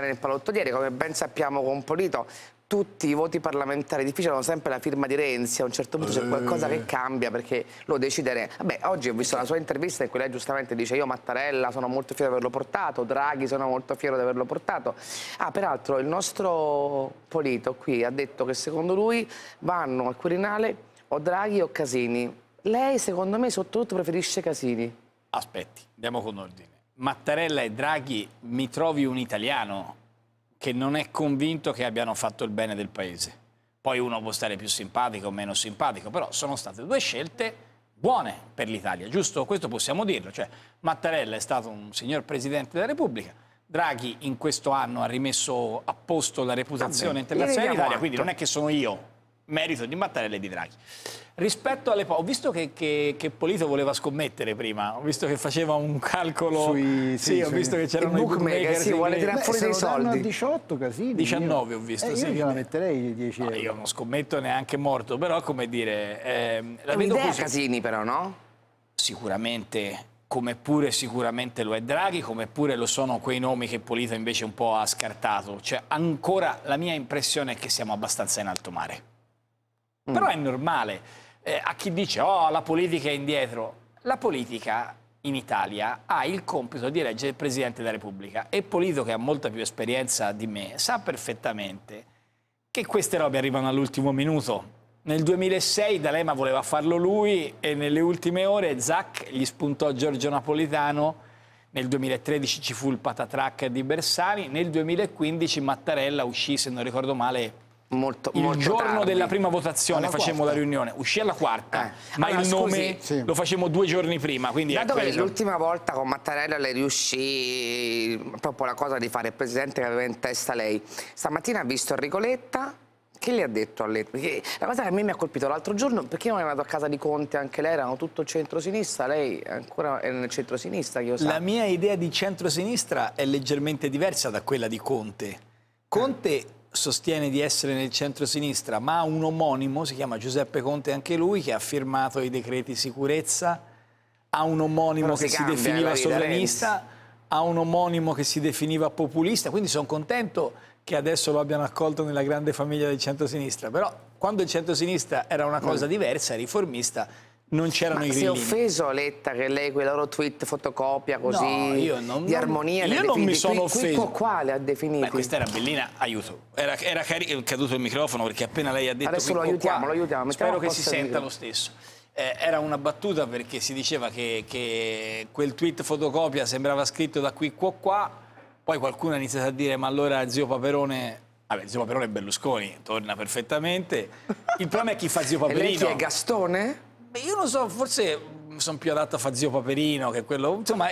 nel palottoriere, come ben sappiamo con Polito tutti i voti parlamentari difficili hanno sempre la firma di Renzi, a un certo punto c'è qualcosa che cambia perché lo decide Vabbè, oggi ho visto la sua intervista in cui lei giustamente dice io Mattarella sono molto fiero di averlo portato, Draghi sono molto fiero di averlo portato. Ah, peraltro il nostro Polito qui ha detto che secondo lui vanno al Quirinale o Draghi o Casini. Lei secondo me soprattutto preferisce Casini. Aspetti, andiamo con ordine. Mattarella e Draghi, mi trovi un italiano che non è convinto che abbiano fatto il bene del paese. Poi uno può stare più simpatico o meno simpatico, però sono state due scelte buone per l'Italia, giusto? Questo possiamo dirlo. Cioè, Mattarella è stato un signor Presidente della Repubblica, Draghi in questo anno ha rimesso a posto la reputazione internazionale dell'Italia, quindi non è che sono io merito di Mattarella e di Draghi. Rispetto alle ho visto che, che, che, Polito voleva scommettere prima, ho visto che faceva un calcolo. Sui, sì, sì ho sui... visto che c'erano i bookmaker. Sì, vuole tirare fuori dei soldi. 18 casini. 19 io... ho visto. Eh, sì. io la metterei 10 euro. No, io non scommetto neanche morto, però come dire. Eh, la vedo così. casini, però, no? Sicuramente come pure sicuramente lo è Draghi, come pure lo sono quei nomi che Polito invece un po' ha scartato. Cioè, ancora la mia impressione è che siamo abbastanza in alto mare. Mm. Però è normale. Eh, a chi dice oh la politica è indietro, la politica in Italia ha il compito di eleggere il Presidente della Repubblica e Polito che ha molta più esperienza di me sa perfettamente che queste robe arrivano all'ultimo minuto. Nel 2006 D'Alema voleva farlo lui e nelle ultime ore Zac gli spuntò Giorgio Napolitano, nel 2013 ci fu il patatrack di Bersani, nel 2015 Mattarella uscì, se non ricordo male, Molto, il molto giorno tardi. della prima votazione facemmo la riunione, uscì alla quarta, eh. ma allora, il nome scusi. lo facemmo due giorni prima. Dato che l'ultima volta con Mattarella le riuscì proprio la cosa di fare il presidente che aveva in testa lei, stamattina ha visto Enricoletta, che le ha detto a lei? Perché la cosa che a me mi ha colpito l'altro giorno, perché non è andato a casa di Conte, anche lei erano tutto centro-sinistra, lei ancora è nel centrosinistra, io La mia idea di centro-sinistra è leggermente diversa da quella di Conte. Conte... Eh sostiene di essere nel centro-sinistra, ma ha un omonimo, si chiama Giuseppe Conte anche lui, che ha firmato i decreti sicurezza, ha un omonimo si che si definiva sovranista, ha un omonimo che si definiva populista, quindi sono contento che adesso lo abbiano accolto nella grande famiglia del centro-sinistra, però quando il centro-sinistra era una cosa mm. diversa, riformista, non c'erano i grillini. Ma si è offeso Letta che lei quei loro tweet fotocopia così no, io non, di armonia? Io non mi sono qui, offeso. Qui, quale ha definito? Beh, questa era bellina, aiuto. Era, era caduto il microfono perché appena lei ha detto Adesso lo aiutiamo, qua, lo aiutiamo. Spero che si senta lo stesso. Eh, era una battuta perché si diceva che, che quel tweet fotocopia sembrava scritto da qui qua qua, poi qualcuno ha iniziato a dire ma allora zio Paperone Vabbè, Zio Paperone è Berlusconi, torna perfettamente. Il problema è chi fa Zio Paperino. E lei chi è Gastone? io non so, forse mm, sono più adatto a fare zio Paperino che quello... Insomma,